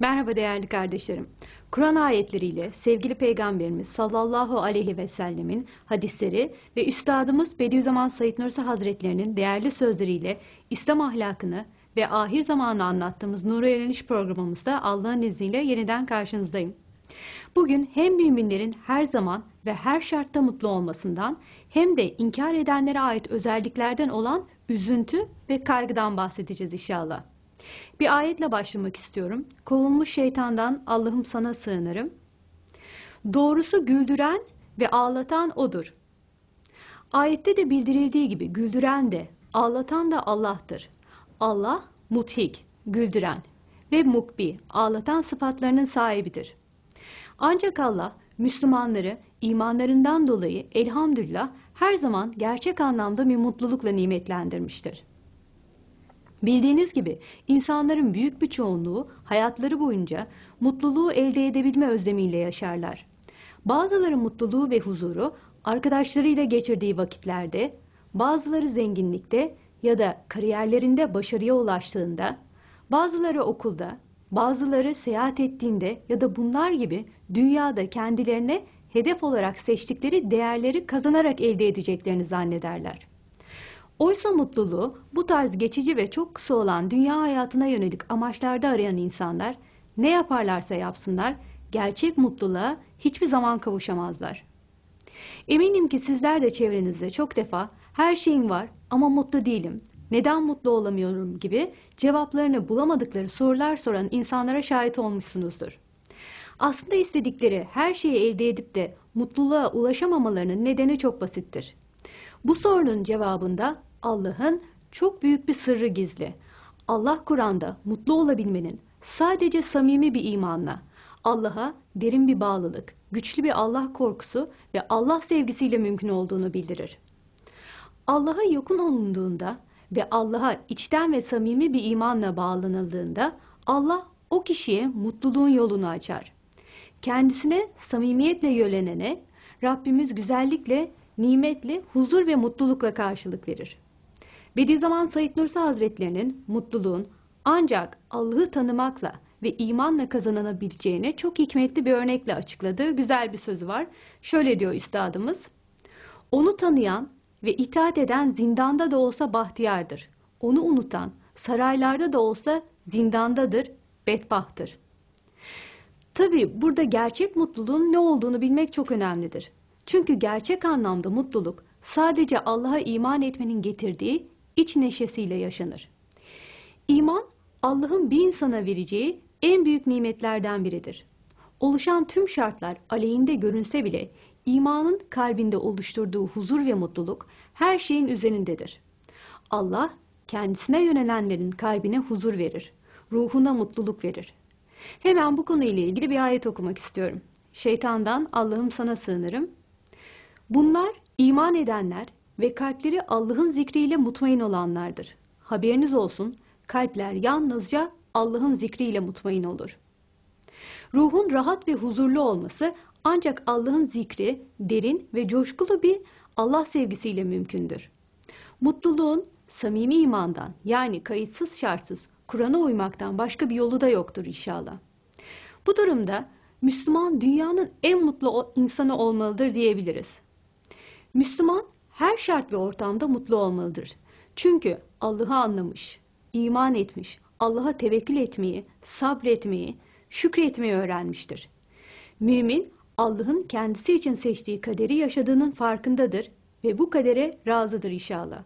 Merhaba değerli kardeşlerim. Kur'an ayetleriyle sevgili peygamberimiz sallallahu aleyhi ve sellemin hadisleri ve üstadımız Bediüzzaman Said Nursi Hazretlerinin değerli sözleriyle İslam ahlakını ve ahir zamanı anlattığımız Nur'a Yöneliş programımızda Allah'ın izniyle yeniden karşınızdayım. Bugün hem müminlerin her zaman ve her şartta mutlu olmasından hem de inkar edenlere ait özelliklerden olan üzüntü ve kaygıdan bahsedeceğiz inşallah. Bir ayetle başlamak istiyorum. Kovulmuş şeytandan Allah'ım sana sığınırım. Doğrusu güldüren ve ağlatan odur. Ayette de bildirildiği gibi güldüren de, ağlatan da Allah'tır. Allah muthik, güldüren ve mukbi, ağlatan sıfatlarının sahibidir. Ancak Allah Müslümanları imanlarından dolayı elhamdülillah her zaman gerçek anlamda bir mutlulukla nimetlendirmiştir. Bildiğiniz gibi insanların büyük bir çoğunluğu hayatları boyunca mutluluğu elde edebilme özlemiyle yaşarlar. Bazıları mutluluğu ve huzuru arkadaşlarıyla geçirdiği vakitlerde, bazıları zenginlikte ya da kariyerlerinde başarıya ulaştığında, bazıları okulda, bazıları seyahat ettiğinde ya da bunlar gibi dünyada kendilerine hedef olarak seçtikleri değerleri kazanarak elde edeceklerini zannederler. Oysa mutluluğu bu tarz geçici ve çok kısa olan dünya hayatına yönelik amaçlarda arayan insanlar ne yaparlarsa yapsınlar gerçek mutluluğa hiçbir zaman kavuşamazlar. Eminim ki sizler de çevrenizde çok defa her şeyim var ama mutlu değilim, neden mutlu olamıyorum gibi cevaplarını bulamadıkları sorular soran insanlara şahit olmuşsunuzdur. Aslında istedikleri her şeyi elde edip de mutluluğa ulaşamamalarının nedeni çok basittir. Bu sorunun cevabında Allah'ın çok büyük bir sırrı gizli. Allah Kur'an'da mutlu olabilmenin sadece samimi bir imanla, Allah'a derin bir bağlılık, güçlü bir Allah korkusu ve Allah sevgisiyle mümkün olduğunu bildirir. Allah'a yakın olunduğunda ve Allah'a içten ve samimi bir imanla bağlanıldığında Allah o kişiye mutluluğun yolunu açar. Kendisine samimiyetle yölenene Rabbimiz güzellikle, nimetle, huzur ve mutlulukla karşılık verir. Bediüzzaman Said Nursi Hazretlerinin mutluluğun ancak Allah'ı tanımakla ve imanla kazanılabileceğine çok hikmetli bir örnekle açıkladığı güzel bir sözü var. Şöyle diyor üstadımız. Onu tanıyan ve itaat eden zindanda da olsa bahtiyardır. Onu unutan saraylarda da olsa zindandadır, bedbahtır. Tabi burada gerçek mutluluğun ne olduğunu bilmek çok önemlidir. Çünkü gerçek anlamda mutluluk sadece Allah'a iman etmenin getirdiği iç neşesiyle yaşanır. İman, Allah'ın bir insana vereceği en büyük nimetlerden biridir. Oluşan tüm şartlar aleyhinde görünse bile imanın kalbinde oluşturduğu huzur ve mutluluk her şeyin üzerindedir. Allah kendisine yönelenlerin kalbine huzur verir, ruhuna mutluluk verir. Hemen bu konuyla ilgili bir ayet okumak istiyorum. Şeytandan Allah'ım sana sığınırım. Bunlar iman edenler ve kalpleri Allah'ın zikriyle mutmain olanlardır. Haberiniz olsun, kalpler yalnızca Allah'ın zikriyle mutmain olur. Ruhun rahat ve huzurlu olması ancak Allah'ın zikri derin ve coşkulu bir Allah sevgisiyle mümkündür. Mutluluğun samimi imandan yani kayıtsız şartsız Kur'an'a uymaktan başka bir yolu da yoktur inşallah. Bu durumda Müslüman dünyanın en mutlu insanı olmalıdır diyebiliriz. Müslüman her şart ve ortamda mutlu olmalıdır. Çünkü Allah'ı anlamış, iman etmiş, Allah'a tevekkül etmeyi, sabretmeyi, şükretmeyi öğrenmiştir. Mümin Allah'ın kendisi için seçtiği kaderi yaşadığının farkındadır ve bu kadere razıdır inşallah.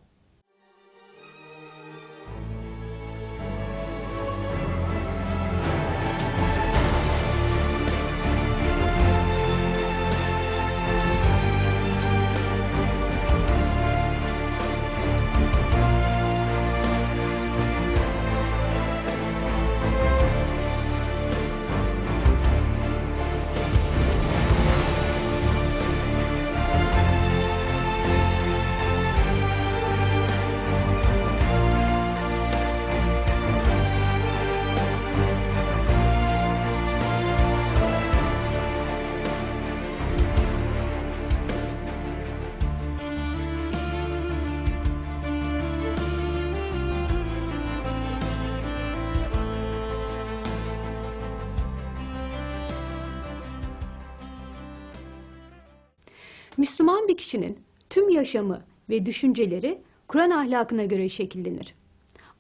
bir kişinin tüm yaşamı ve düşünceleri Kur'an ahlakına göre şekillenir.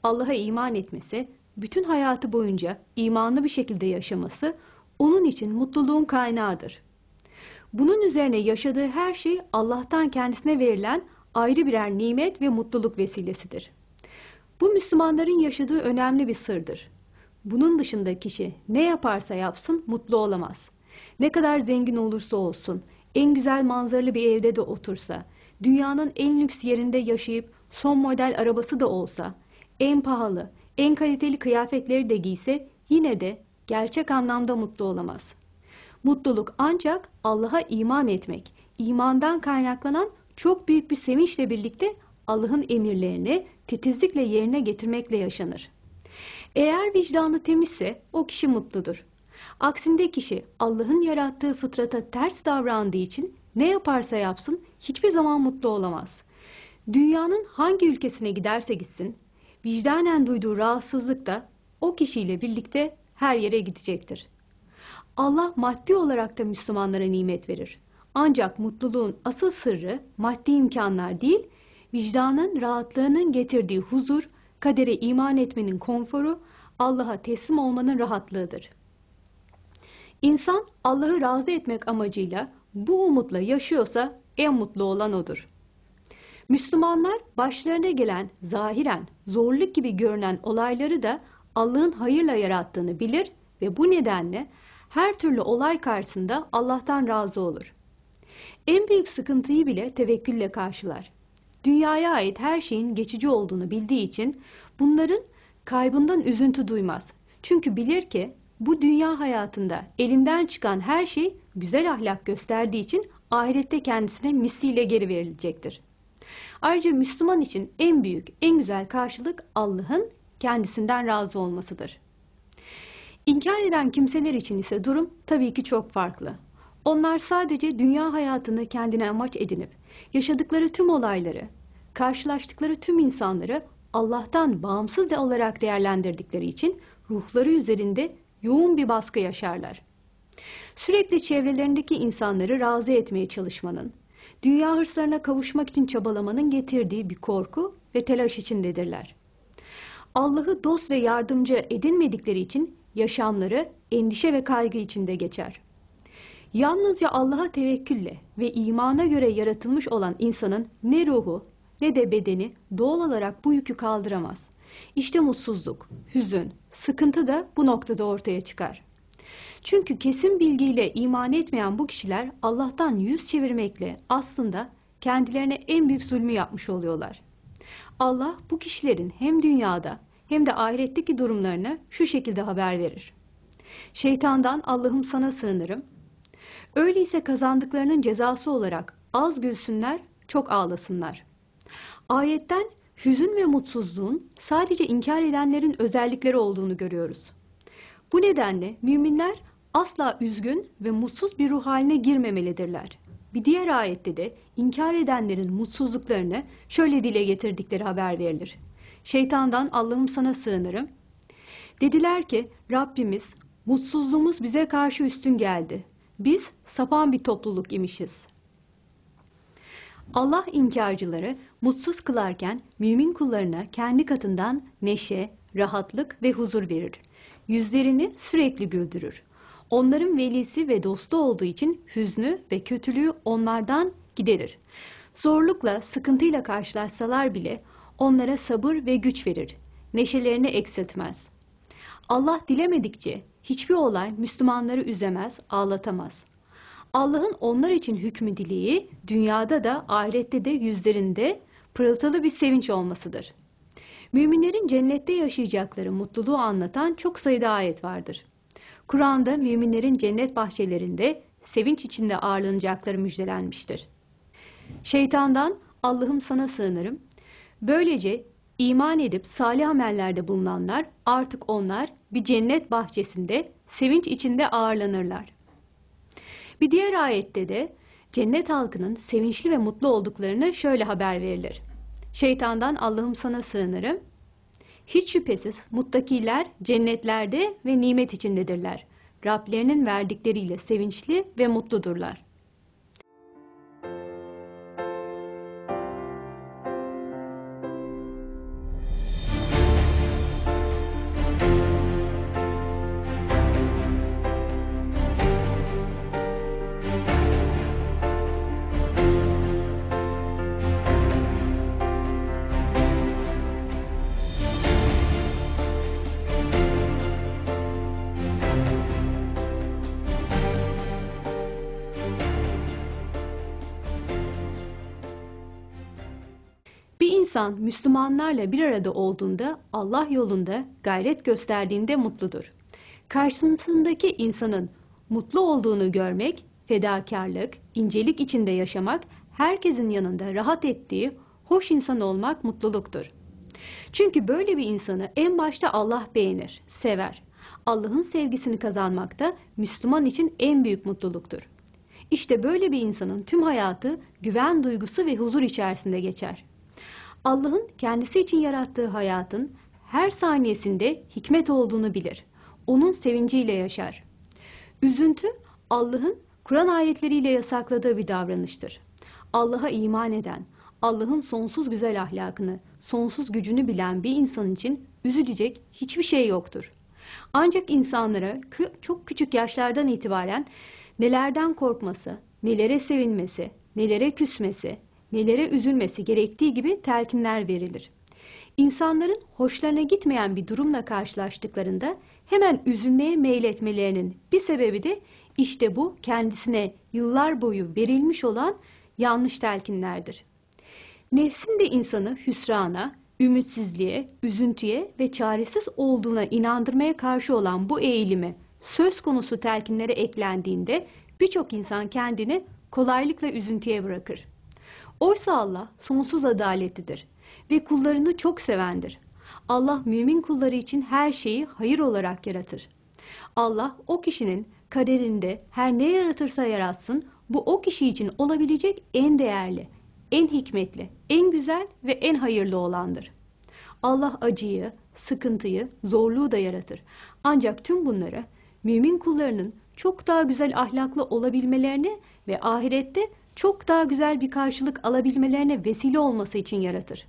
Allah'a iman etmesi, bütün hayatı boyunca imanlı bir şekilde yaşaması onun için mutluluğun kaynağıdır. Bunun üzerine yaşadığı her şey Allah'tan kendisine verilen ayrı birer nimet ve mutluluk vesilesidir. Bu Müslümanların yaşadığı önemli bir sırdır. Bunun dışında kişi ne yaparsa yapsın mutlu olamaz. Ne kadar zengin olursa olsun, en güzel manzaralı bir evde de otursa, dünyanın en lüks yerinde yaşayıp son model arabası da olsa, en pahalı, en kaliteli kıyafetleri de giyse yine de gerçek anlamda mutlu olamaz. Mutluluk ancak Allah'a iman etmek, imandan kaynaklanan çok büyük bir sevinçle birlikte Allah'ın emirlerini titizlikle yerine getirmekle yaşanır. Eğer vicdanı temizse o kişi mutludur. Aksinde kişi Allah'ın yarattığı fıtrata ters davrandığı için ne yaparsa yapsın hiçbir zaman mutlu olamaz. Dünyanın hangi ülkesine giderse gitsin, vicdanen duyduğu rahatsızlık da o kişiyle birlikte her yere gidecektir. Allah maddi olarak da Müslümanlara nimet verir. Ancak mutluluğun asıl sırrı maddi imkanlar değil, vicdanın rahatlığının getirdiği huzur, kadere iman etmenin konforu, Allah'a teslim olmanın rahatlığıdır.'' İnsan Allah'ı razı etmek amacıyla bu umutla yaşıyorsa en mutlu olan odur. Müslümanlar başlarına gelen zahiren zorluk gibi görünen olayları da Allah'ın hayırla yarattığını bilir ve bu nedenle her türlü olay karşısında Allah'tan razı olur. En büyük sıkıntıyı bile tevekkülle karşılar. Dünyaya ait her şeyin geçici olduğunu bildiği için bunların kaybından üzüntü duymaz. Çünkü bilir ki bu dünya hayatında elinden çıkan her şey güzel ahlak gösterdiği için ahirette kendisine misliyle geri verilecektir. Ayrıca Müslüman için en büyük, en güzel karşılık Allah'ın kendisinden razı olmasıdır. İnkar eden kimseler için ise durum tabii ki çok farklı. Onlar sadece dünya hayatını kendine amaç edinip yaşadıkları tüm olayları, karşılaştıkları tüm insanları Allah'tan bağımsız de olarak değerlendirdikleri için ruhları üzerinde yoğun bir baskı yaşarlar. Sürekli çevrelerindeki insanları razı etmeye çalışmanın, dünya hırslarına kavuşmak için çabalamanın getirdiği bir korku ve telaş içindedirler. Allah'ı dost ve yardımcı edinmedikleri için yaşamları endişe ve kaygı içinde geçer. Yalnızca Allah'a tevekkülle ve imana göre yaratılmış olan insanın ne ruhu ne de bedeni doğal olarak bu yükü kaldıramaz.'' İşte mutsuzluk, hüzün, sıkıntı da bu noktada ortaya çıkar. Çünkü kesin bilgiyle iman etmeyen bu kişiler Allah'tan yüz çevirmekle aslında kendilerine en büyük zulmü yapmış oluyorlar. Allah bu kişilerin hem dünyada hem de ahiretteki durumlarını şu şekilde haber verir. Şeytandan Allah'ım sana sığınırım. Öyleyse kazandıklarının cezası olarak az gülsünler, çok ağlasınlar. Ayetten hüzün ve mutsuzluğun sadece inkar edenlerin özellikleri olduğunu görüyoruz. Bu nedenle müminler asla üzgün ve mutsuz bir ruh haline girmemelidirler. Bir diğer ayette de inkar edenlerin mutsuzluklarını şöyle dile getirdikleri haber verilir. Şeytandan Allah'ım sana sığınırım. Dediler ki Rabbimiz mutsuzluğumuz bize karşı üstün geldi. Biz sapan bir topluluk imişiz.'' Allah inkarcıları mutsuz kılarken mümin kullarına kendi katından neşe, rahatlık ve huzur verir. Yüzlerini sürekli güldürür. Onların velisi ve dostu olduğu için hüznü ve kötülüğü onlardan giderir. Zorlukla, sıkıntıyla karşılaşsalar bile onlara sabır ve güç verir. Neşelerini eksiltmez. Allah dilemedikçe hiçbir olay Müslümanları üzemez, ağlatamaz. Allah'ın onlar için hükmü dileği dünyada da ahirette de yüzlerinde pırıltılı bir sevinç olmasıdır. Müminlerin cennette yaşayacakları mutluluğu anlatan çok sayıda ayet vardır. Kur'an'da müminlerin cennet bahçelerinde sevinç içinde ağırlanacakları müjdelenmiştir. Şeytandan Allah'ım sana sığınırım. Böylece iman edip salih amellerde bulunanlar artık onlar bir cennet bahçesinde sevinç içinde ağırlanırlar. Bir diğer ayette de cennet halkının sevinçli ve mutlu olduklarını şöyle haber verilir. Şeytandan Allah'ım sana sığınırım. Hiç şüphesiz muttakiler cennetlerde ve nimet içindedirler. Rablerinin verdikleriyle sevinçli ve mutludurlar. İnsan Müslümanlarla bir arada olduğunda, Allah yolunda gayret gösterdiğinde mutludur. Karşısındaki insanın mutlu olduğunu görmek, fedakarlık, incelik içinde yaşamak, herkesin yanında rahat ettiği, hoş insan olmak mutluluktur. Çünkü böyle bir insanı en başta Allah beğenir, sever. Allah'ın sevgisini kazanmak da Müslüman için en büyük mutluluktur. İşte böyle bir insanın tüm hayatı güven duygusu ve huzur içerisinde geçer. Allah'ın kendisi için yarattığı hayatın her saniyesinde hikmet olduğunu bilir. Onun sevinciyle yaşar. Üzüntü Allah'ın Kur'an ayetleriyle yasakladığı bir davranıştır. Allah'a iman eden, Allah'ın sonsuz güzel ahlakını, sonsuz gücünü bilen bir insan için üzülecek hiçbir şey yoktur. Ancak insanlara çok küçük yaşlardan itibaren nelerden korkması, nelere sevinmesi, nelere küsmesi, nelere üzülmesi gerektiği gibi telkinler verilir. İnsanların hoşlarına gitmeyen bir durumla karşılaştıklarında hemen üzülmeye meyletmelerinin bir sebebi de işte bu kendisine yıllar boyu verilmiş olan yanlış telkinlerdir. Nefsin de insanı hüsrana, ümitsizliğe, üzüntüye ve çaresiz olduğuna inandırmaya karşı olan bu eğilimi söz konusu telkinlere eklendiğinde birçok insan kendini kolaylıkla üzüntüye bırakır. Oysa Allah sonsuz adaletlidir ve kullarını çok sevendir. Allah mümin kulları için her şeyi hayır olarak yaratır. Allah o kişinin kaderinde her ne yaratırsa yaratsın bu o kişi için olabilecek en değerli, en hikmetli, en güzel ve en hayırlı olandır. Allah acıyı, sıkıntıyı, zorluğu da yaratır. Ancak tüm bunları mümin kullarının çok daha güzel ahlaklı olabilmelerini ve ahirette çok daha güzel bir karşılık alabilmelerine vesile olması için yaratır.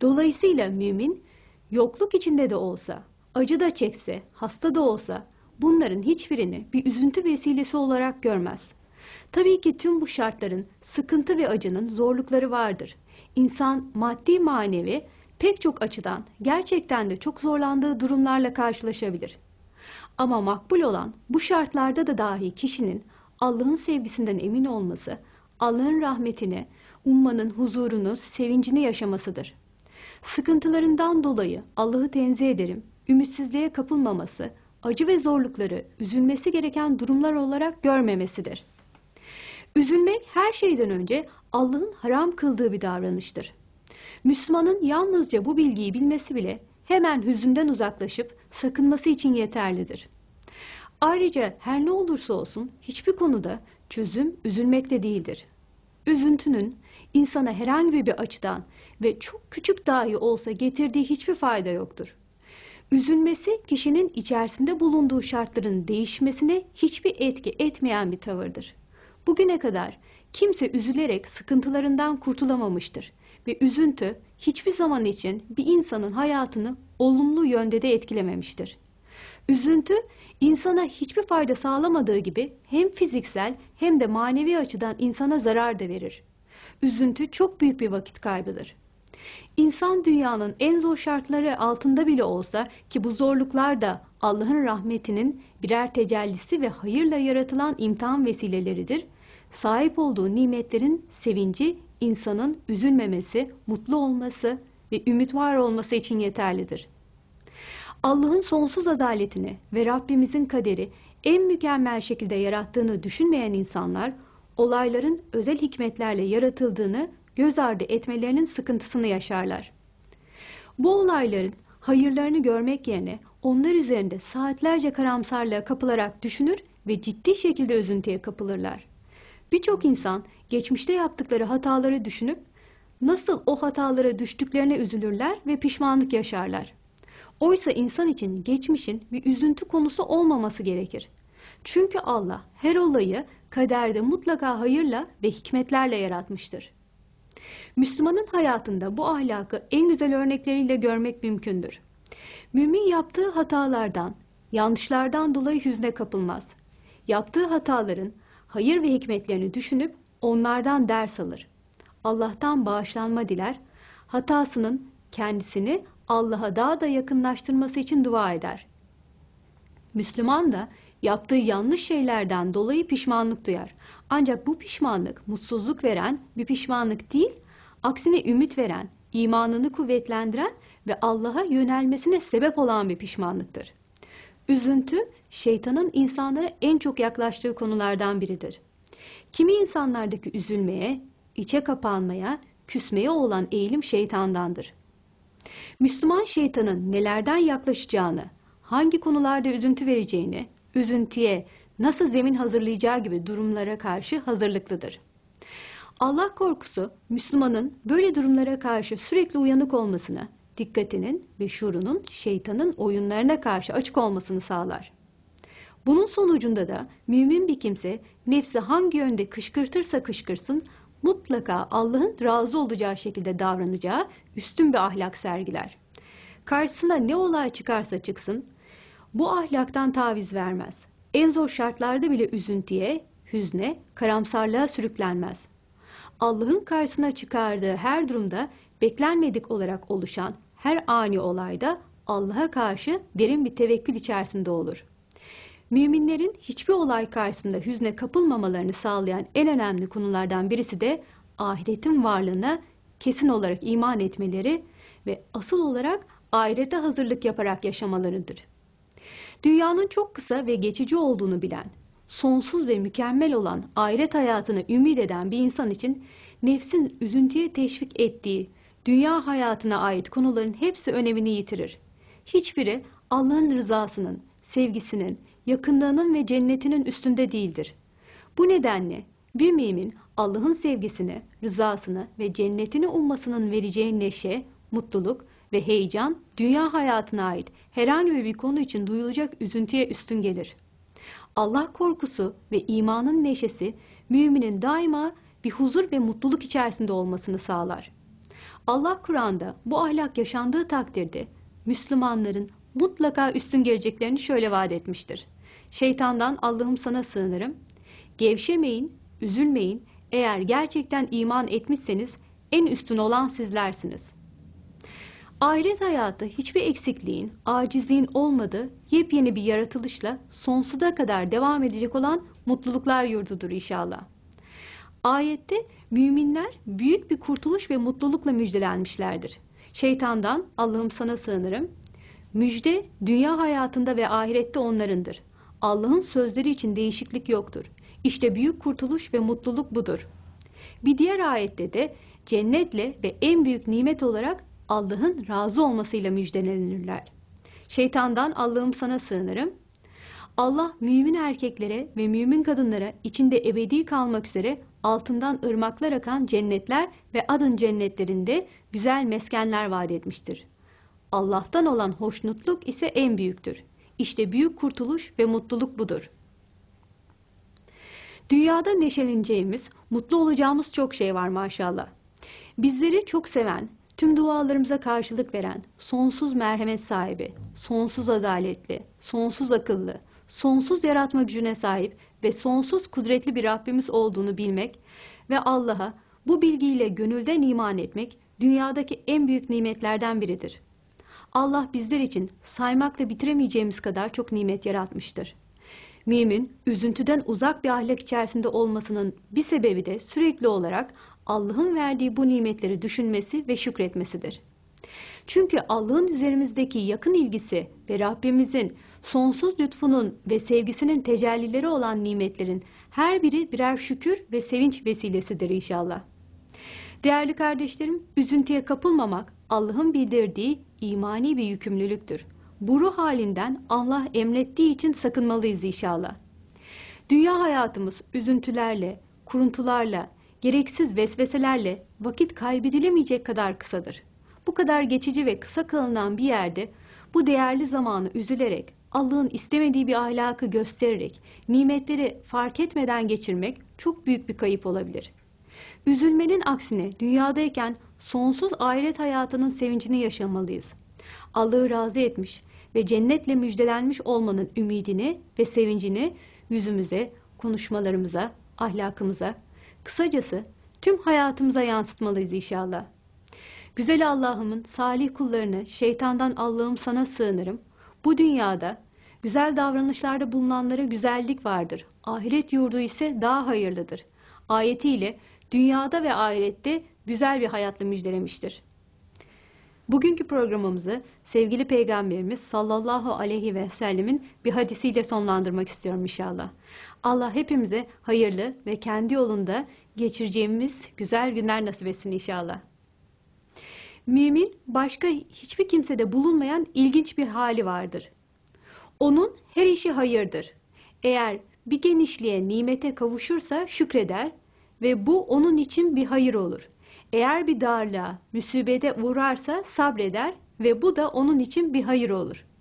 Dolayısıyla mümin yokluk içinde de olsa, acı da çekse, hasta da olsa bunların hiçbirini bir üzüntü vesilesi olarak görmez. Tabii ki tüm bu şartların, sıkıntı ve acının zorlukları vardır. İnsan maddi manevi pek çok açıdan gerçekten de çok zorlandığı durumlarla karşılaşabilir. Ama makbul olan bu şartlarda da dahi kişinin Allah'ın sevgisinden emin olması, Allah'ın rahmetini, ummanın huzurunu, sevincini yaşamasıdır. Sıkıntılarından dolayı Allah'ı tenzih ederim, ümitsizliğe kapılmaması, acı ve zorlukları üzülmesi gereken durumlar olarak görmemesidir. Üzülmek her şeyden önce Allah'ın haram kıldığı bir davranıştır. Müslümanın yalnızca bu bilgiyi bilmesi bile hemen hüzünden uzaklaşıp sakınması için yeterlidir. Ayrıca her ne olursa olsun hiçbir konuda çözüm üzülmekte değildir. Üzüntünün insana herhangi bir açıdan ve çok küçük dahi olsa getirdiği hiçbir fayda yoktur. Üzülmesi kişinin içerisinde bulunduğu şartların değişmesine hiçbir etki etmeyen bir tavırdır. Bugüne kadar kimse üzülerek sıkıntılarından kurtulamamıştır ve üzüntü hiçbir zaman için bir insanın hayatını olumlu yönde de etkilememiştir. Üzüntü insana hiçbir fayda sağlamadığı gibi hem fiziksel hem de manevi açıdan insana zarar da verir. Üzüntü çok büyük bir vakit kaybıdır. İnsan dünyanın en zor şartları altında bile olsa ki bu zorluklar da Allah'ın rahmetinin birer tecellisi ve hayırla yaratılan imtihan vesileleridir. Sahip olduğu nimetlerin sevinci insanın üzülmemesi, mutlu olması ve ümit var olması için yeterlidir. Allah'ın sonsuz adaletini ve Rabbimizin kaderi en mükemmel şekilde yarattığını düşünmeyen insanlar, olayların özel hikmetlerle yaratıldığını göz ardı etmelerinin sıkıntısını yaşarlar. Bu olayların hayırlarını görmek yerine onlar üzerinde saatlerce karamsarlığa kapılarak düşünür ve ciddi şekilde üzüntüye kapılırlar. Birçok insan geçmişte yaptıkları hataları düşünüp nasıl o hatalara düştüklerine üzülürler ve pişmanlık yaşarlar. Oysa insan için geçmişin bir üzüntü konusu olmaması gerekir. Çünkü Allah her olayı kaderde mutlaka hayırla ve hikmetlerle yaratmıştır. Müslümanın hayatında bu ahlakı en güzel örnekleriyle görmek mümkündür. Mümin yaptığı hatalardan, yanlışlardan dolayı hüzne kapılmaz. Yaptığı hataların hayır ve hikmetlerini düşünüp onlardan ders alır. Allah'tan bağışlanma diler, hatasının kendisini Allah'a daha da yakınlaştırması için dua eder. Müslüman da yaptığı yanlış şeylerden dolayı pişmanlık duyar. Ancak bu pişmanlık mutsuzluk veren bir pişmanlık değil, aksine ümit veren, imanını kuvvetlendiren ve Allah'a yönelmesine sebep olan bir pişmanlıktır. Üzüntü, şeytanın insanlara en çok yaklaştığı konulardan biridir. Kimi insanlardaki üzülmeye, içe kapanmaya, küsmeye olan eğilim şeytandandır. Müslüman şeytanın nelerden yaklaşacağını, hangi konularda üzüntü vereceğini, üzüntüye nasıl zemin hazırlayacağı gibi durumlara karşı hazırlıklıdır. Allah korkusu Müslümanın böyle durumlara karşı sürekli uyanık olmasını, dikkatinin ve şuurunun şeytanın oyunlarına karşı açık olmasını sağlar. Bunun sonucunda da mümin bir kimse nefsi hangi yönde kışkırtırsa kışkırsın mutlaka Allah'ın razı olacağı şekilde davranacağı üstün bir ahlak sergiler. Karşısına ne olay çıkarsa çıksın, bu ahlaktan taviz vermez. En zor şartlarda bile üzüntüye, hüzne, karamsarlığa sürüklenmez. Allah'ın karşısına çıkardığı her durumda beklenmedik olarak oluşan her ani olayda Allah'a karşı derin bir tevekkül içerisinde olur.'' Müminlerin hiçbir olay karşısında hüzne kapılmamalarını sağlayan en önemli konulardan birisi de ahiretin varlığına kesin olarak iman etmeleri ve asıl olarak ahirete hazırlık yaparak yaşamalarıdır. Dünyanın çok kısa ve geçici olduğunu bilen, sonsuz ve mükemmel olan ahiret hayatını ümit eden bir insan için nefsin üzüntüye teşvik ettiği dünya hayatına ait konuların hepsi önemini yitirir. Hiçbiri Allah'ın rızasının, sevgisinin, yakınlığının ve cennetinin üstünde değildir. Bu nedenle bir mümin Allah'ın sevgisini, rızasını ve cennetini ummasının vereceği neşe, mutluluk ve heyecan dünya hayatına ait herhangi bir konu için duyulacak üzüntüye üstün gelir. Allah korkusu ve imanın neşesi müminin daima bir huzur ve mutluluk içerisinde olmasını sağlar. Allah Kur'an'da bu ahlak yaşandığı takdirde Müslümanların mutlaka üstün geleceklerini şöyle vaat etmiştir. Şeytandan Allah'ım sana sığınırım. Gevşemeyin, üzülmeyin. Eğer gerçekten iman etmişseniz en üstün olan sizlersiniz. Ahiret hayatı hiçbir eksikliğin, acizliğin olmadığı yepyeni bir yaratılışla sonsuza kadar devam edecek olan mutluluklar yurdudur inşallah. Ayette müminler büyük bir kurtuluş ve mutlulukla müjdelenmişlerdir. Şeytandan Allah'ım sana sığınırım. Müjde dünya hayatında ve ahirette onlarındır. Allah'ın sözleri için değişiklik yoktur. İşte büyük kurtuluş ve mutluluk budur. Bir diğer ayette de cennetle ve en büyük nimet olarak Allah'ın razı olmasıyla müjdelenirler. Şeytandan Allah'ım sana sığınırım. Allah mümin erkeklere ve mümin kadınlara içinde ebedi kalmak üzere altından ırmaklar akan cennetler ve adın cennetlerinde güzel meskenler vaat etmiştir. Allah'tan olan hoşnutluk ise en büyüktür. İşte büyük kurtuluş ve mutluluk budur. Dünyada neşeleneceğimiz, mutlu olacağımız çok şey var maşallah. Bizleri çok seven, tüm dualarımıza karşılık veren, sonsuz merhamet sahibi, sonsuz adaletli, sonsuz akıllı, sonsuz yaratma gücüne sahip ve sonsuz kudretli bir Rabbimiz olduğunu bilmek ve Allah'a bu bilgiyle gönülden iman etmek dünyadaki en büyük nimetlerden biridir.'' Allah bizler için saymakla bitiremeyeceğimiz kadar çok nimet yaratmıştır. Mümin, üzüntüden uzak bir ahlak içerisinde olmasının bir sebebi de sürekli olarak Allah'ın verdiği bu nimetleri düşünmesi ve şükretmesidir. Çünkü Allah'ın üzerimizdeki yakın ilgisi ve Rabbimizin sonsuz lütfunun ve sevgisinin tecellileri olan nimetlerin her biri birer şükür ve sevinç vesilesidir inşallah. Değerli kardeşlerim, üzüntüye kapılmamak, Allah'ın bildirdiği imani bir yükümlülüktür. Bu ruh halinden Allah emrettiği için sakınmalıyız inşallah. Dünya hayatımız üzüntülerle, kuruntularla, gereksiz vesveselerle vakit kaybedilemeyecek kadar kısadır. Bu kadar geçici ve kısa kalınan bir yerde bu değerli zamanı üzülerek, Allah'ın istemediği bir ahlakı göstererek, nimetleri fark etmeden geçirmek çok büyük bir kayıp olabilir.'' Üzülmenin aksine dünyadayken sonsuz ahiret hayatının sevincini yaşamalıyız. Allah'ı razı etmiş ve cennetle müjdelenmiş olmanın ümidini ve sevincini yüzümüze, konuşmalarımıza, ahlakımıza, kısacası tüm hayatımıza yansıtmalıyız inşallah. Güzel Allah'ımın salih kullarını şeytandan Allah'ım sana sığınırım. Bu dünyada güzel davranışlarda bulunanlara güzellik vardır. Ahiret yurdu ise daha hayırlıdır. Ayetiyle dünyada ve ahirette güzel bir hayatla müjdelemiştir. Bugünkü programımızı sevgili peygamberimiz sallallahu aleyhi ve sellemin bir hadisiyle sonlandırmak istiyorum inşallah. Allah hepimize hayırlı ve kendi yolunda geçireceğimiz güzel günler nasip etsin inşallah. Mümin başka hiçbir kimsede bulunmayan ilginç bir hali vardır. Onun her işi hayırdır. Eğer bir genişliğe, nimete kavuşursa şükreder, ve bu onun için bir hayır olur. Eğer bir darlığa, müsibete uğrarsa sabreder ve bu da onun için bir hayır olur.''